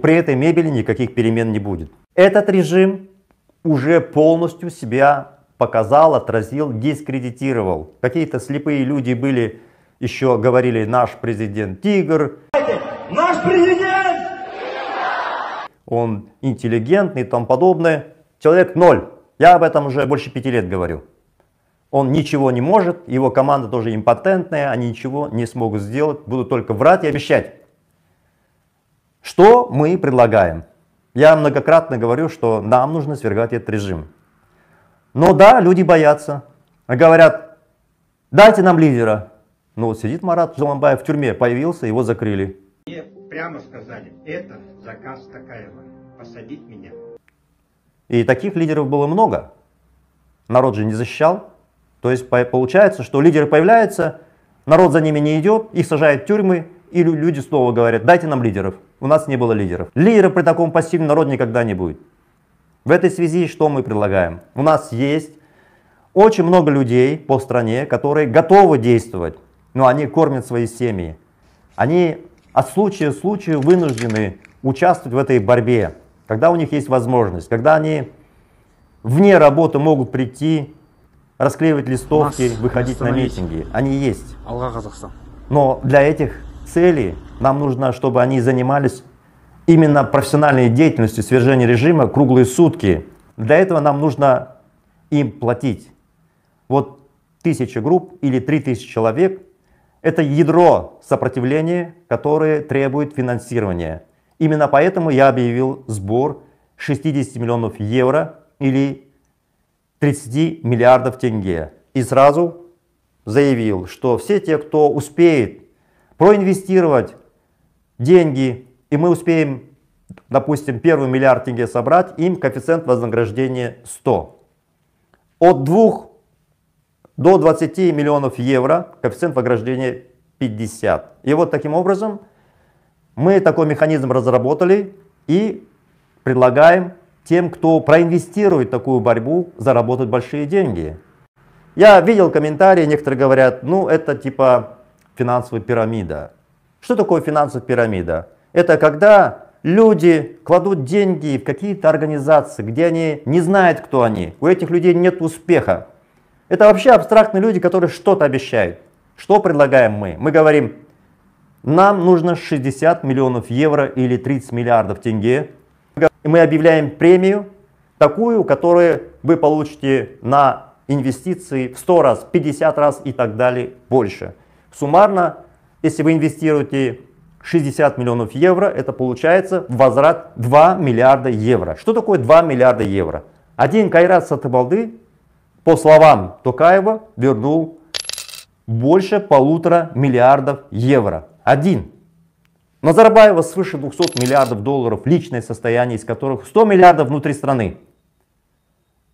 при этой мебели никаких перемен не будет. Этот режим уже полностью себя показал, отразил, дискредитировал. Какие-то слепые люди были, еще говорили, наш президент тигр. Наш президент! Он интеллигентный и тому подобное. Человек ноль. Я об этом уже больше пяти лет говорю. Он ничего не может, его команда тоже импотентная, они ничего не смогут сделать, будут только врать и обещать. Что мы предлагаем? Я многократно говорю, что нам нужно свергать этот режим. Но да, люди боятся. Говорят, дайте нам лидера. Ну вот сидит Марат Джаламбаев в тюрьме, появился, его закрыли. Мне прямо сказали, это заказ Такаева, посадить меня. И таких лидеров было много. Народ же не защищал. То есть получается, что лидеры появляются, народ за ними не идет, их сажают в тюрьмы, и люди снова говорят, дайте нам лидеров у нас не было лидеров. Лидеров при таком пассивном народе никогда не будет. В этой связи что мы предлагаем? У нас есть очень много людей по стране, которые готовы действовать, но они кормят свои семьи. Они от случая к случаю вынуждены участвовать в этой борьбе, когда у них есть возможность, когда они вне работы могут прийти, расклеивать листовки, выходить на митинги. Они есть. Но для этих целей нам нужно, чтобы они занимались именно профессиональной деятельностью свержения режима круглые сутки. Для этого нам нужно им платить. Вот тысяча групп или три тысячи человек – это ядро сопротивления, которое требует финансирования. Именно поэтому я объявил сбор 60 миллионов евро или 30 миллиардов тенге. И сразу заявил, что все те, кто успеет проинвестировать деньги, и мы успеем, допустим, первый миллиард тенге собрать, им коэффициент вознаграждения 100. От 2 до 20 миллионов евро коэффициент вознаграждения 50. И вот таким образом мы такой механизм разработали и предлагаем тем, кто проинвестирует такую борьбу, заработать большие деньги. Я видел комментарии, некоторые говорят, ну это типа финансовая пирамида. Что такое финансовая пирамида? Это когда люди кладут деньги в какие-то организации, где они не знают, кто они. У этих людей нет успеха. Это вообще абстрактные люди, которые что-то обещают. Что предлагаем мы? Мы говорим, нам нужно 60 миллионов евро или 30 миллиардов тенге. И мы объявляем премию, такую, которую вы получите на инвестиции в 100 раз, 50 раз и так далее больше. Суммарно если вы инвестируете 60 миллионов евро, это получается возврат 2 миллиарда евро. Что такое 2 миллиарда евро? Один Кайрат Сатыбалды, по словам Токаева, вернул больше полутора миллиардов евро. Один. Назарбаева свыше 200 миллиардов долларов, личное состояние из которых 100 миллиардов внутри страны.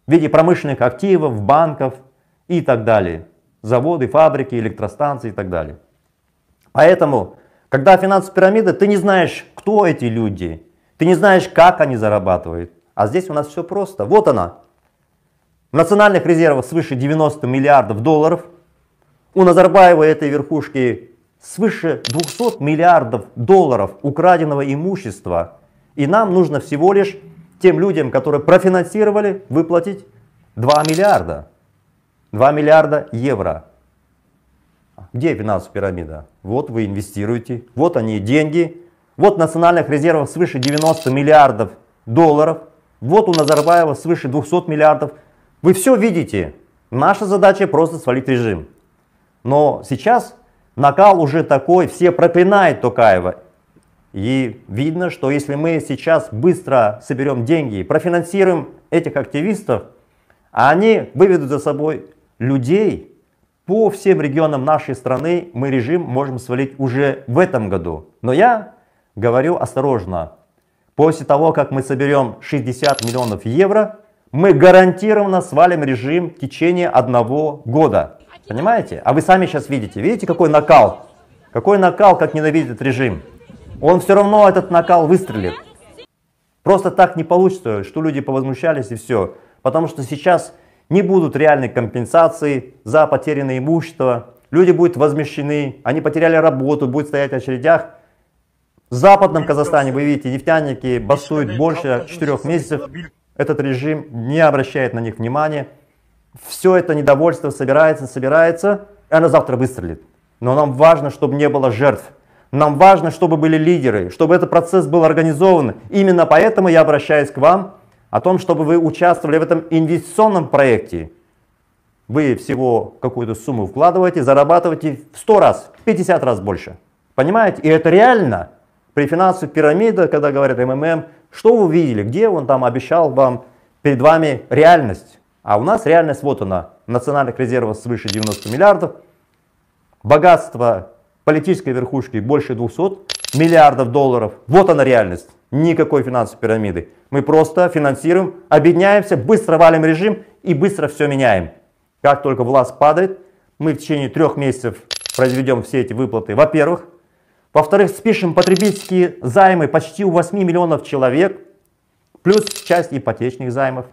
В виде промышленных активов, банков и так далее. Заводы, фабрики, электростанции и так далее. Поэтому, когда финансовая пирамида, ты не знаешь, кто эти люди, ты не знаешь, как они зарабатывают. А здесь у нас все просто. Вот она. В национальных резервах свыше 90 миллиардов долларов. У Назарбаева этой верхушки свыше 200 миллиардов долларов украденного имущества. И нам нужно всего лишь тем людям, которые профинансировали, выплатить 2 миллиарда. 2 миллиарда евро. Где финансовая пирамида? Вот вы инвестируете, вот они деньги, вот национальных резервов свыше 90 миллиардов долларов, вот у Назарбаева свыше 200 миллиардов. Вы все видите. Наша задача просто свалить режим. Но сейчас накал уже такой, все проклинают Токаева. И видно, что если мы сейчас быстро соберем деньги, профинансируем этих активистов, а они выведут за собой людей, по всем регионам нашей страны мы режим можем свалить уже в этом году. Но я говорю осторожно. После того, как мы соберем 60 миллионов евро, мы гарантированно свалим режим в течение одного года. Понимаете? А вы сами сейчас видите. Видите, какой накал? Какой накал, как ненавидит режим? Он все равно этот накал выстрелит. Просто так не получится, что люди повозмущались и все. Потому что сейчас не будут реальной компенсации за потерянное имущество, люди будут возмещены, они потеряли работу, будут стоять в очередях. В западном Казахстане, вы видите, нефтяники бастуют больше 4 месяцев, этот режим не обращает на них внимания. Все это недовольство собирается, собирается, и она завтра выстрелит. Но нам важно, чтобы не было жертв. Нам важно, чтобы были лидеры, чтобы этот процесс был организован. Именно поэтому я обращаюсь к вам о том, чтобы вы участвовали в этом инвестиционном проекте. Вы всего какую-то сумму вкладываете, зарабатываете в 100 раз, 50 раз больше. Понимаете? И это реально. При финансовой пирамиде, когда говорят МММ, что вы видели, где он там обещал вам перед вами реальность. А у нас реальность вот она. Национальных резервов свыше 90 миллиардов, богатство политической верхушки больше 200 миллиардов долларов. Вот она реальность. Никакой финансовой пирамиды. Мы просто финансируем, объединяемся, быстро валим режим и быстро все меняем. Как только власть падает, мы в течение трех месяцев произведем все эти выплаты. Во-первых. Во-вторых, спишем потребительские займы почти у 8 миллионов человек, плюс часть ипотечных займов.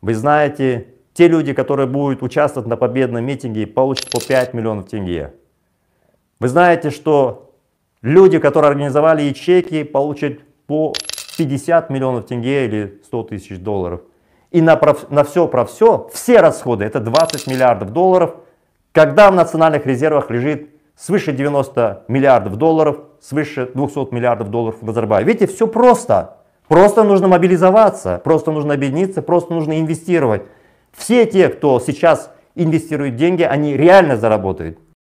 Вы знаете, те люди, которые будут участвовать на победном митинге, получат по 5 миллионов тенге. Вы знаете, что люди, которые организовали ячейки, получат по 50 миллионов тенге или 100 тысяч долларов. И на, про, на все про все, все расходы, это 20 миллиардов долларов, когда в национальных резервах лежит свыше 90 миллиардов долларов, свыше 200 миллиардов долларов в Азербайджане, Видите, все просто. Просто нужно мобилизоваться, просто нужно объединиться, просто нужно инвестировать. Все те, кто сейчас инвестирует деньги, они реально заработают.